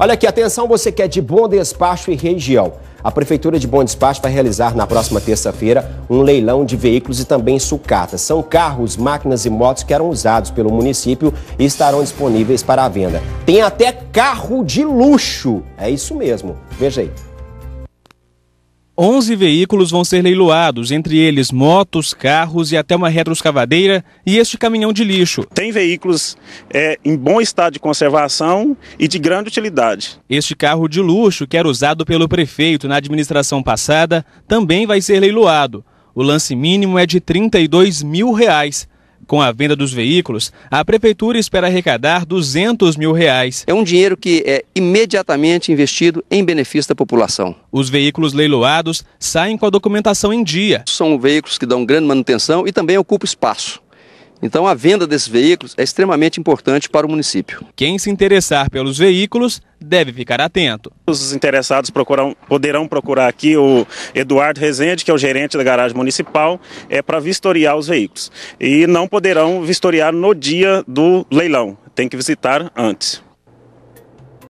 Olha aqui, atenção, você quer é de Bom Despacho e região. A Prefeitura de Bom Despacho vai realizar na próxima terça-feira um leilão de veículos e também sucatas. São carros, máquinas e motos que eram usados pelo município e estarão disponíveis para a venda. Tem até carro de luxo. É isso mesmo. Veja aí. 11 veículos vão ser leiloados, entre eles motos, carros e até uma retroescavadeira e este caminhão de lixo. Tem veículos é, em bom estado de conservação e de grande utilidade. Este carro de luxo, que era usado pelo prefeito na administração passada, também vai ser leiloado. O lance mínimo é de 32 mil reais. Com a venda dos veículos, a prefeitura espera arrecadar 200 mil reais. É um dinheiro que é imediatamente investido em benefício da população. Os veículos leiloados saem com a documentação em dia. São veículos que dão grande manutenção e também ocupam espaço. Então, a venda desses veículos é extremamente importante para o município. Quem se interessar pelos veículos deve ficar atento. Os interessados procuram, poderão procurar aqui o Eduardo Rezende, que é o gerente da garagem municipal, é para vistoriar os veículos. E não poderão vistoriar no dia do leilão, tem que visitar antes.